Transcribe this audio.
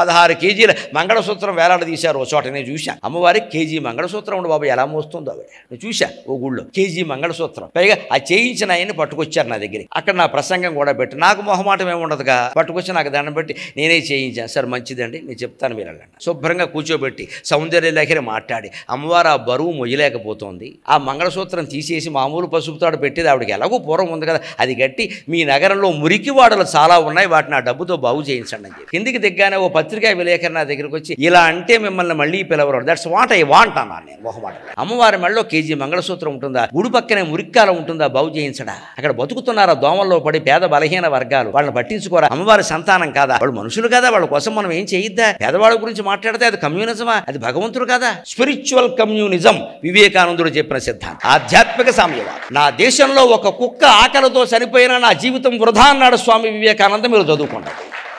పదహారు కేజీల మంగళసూత్రం తీశారు ఓ చోట నేను చూశాను అమ్మవారి కేజీ మంగళసూత్రం ఉండి బాబు ఎలా మోస్తుందో అవి నేను చూశా ఓ గుళ్ళో కేజీ మంగళసూత్రం పైగా ఆ చేయించిన ఆయన్ని పట్టుకొచ్చారు నా దగ్గరికి అక్కడ నా ప్రసంగం కూడా పెట్టి నాకు మొహమాటం ఏముండదుగా పట్టుకొచ్చి నాకు దండం పెట్టి నేనే చేయించాను సార్ మంచిదండి నేను చెప్తాను మీరు శుభ్రంగా కూర్చోబెట్టి సౌందర్య లేఖని మాట్లాడి అమ్మవారు ఆ బరువు మొయ్యలేకపోతుంది ఆ మంగళసూత్రం తీసేసి మామూలు పసుపుతాడు పెట్టేది ఆవిడకి ఎలాగో పూర్వం ఉంది కదా అది గట్టి మీ నగరంలో మురికి వాడలు చాలా ఉన్నాయి వాటిని ఆ డబ్బుతో బాగు చేయించండి అని చెప్పి కిందికి దిగ్గానే ఓ పది పత్రికా విలేకరి నా దగ్గరికి వచ్చి ఇలా అంటే మిమ్మల్ని మళ్ళీ పిలవరు దట్స్ వాట్ ఐ వాంట్ అన్నా నేను మాట అమ్మవారి మళ్ళీ కేజీ మంగళసూత్రం ఉంటుందా గుడి పక్కనే మురిక్కాల ఉంటుందా బాగు చేయించడా అక్కడ బతుకుతున్నారా దోమల్లో పడి పేద బలహీన వర్గాలు వాళ్ళని పట్టించుకోరా అమ్మవారి సంతానం కాదా వాళ్ళు మనుషులు కదా వాళ్ళ కోసం మనం ఏం చేయిద్దా పేదవాళ్ళ గురించి మాట్లాడితే అది కమ్యూనిజమా అది భగవంతుడు కదా స్పిరిచువల్ కమ్యూనిజం వివేకానందుడు చెప్పిన సిద్ధాంతం ఆధ్యాత్మిక సామ్యవాదం నా దేశంలో ఒక కుక్క ఆకలితో సరిపోయిన నా జీవితం వృధా అన్నాడు స్వామి వివేకానంద మీరు చదువుకుంటారు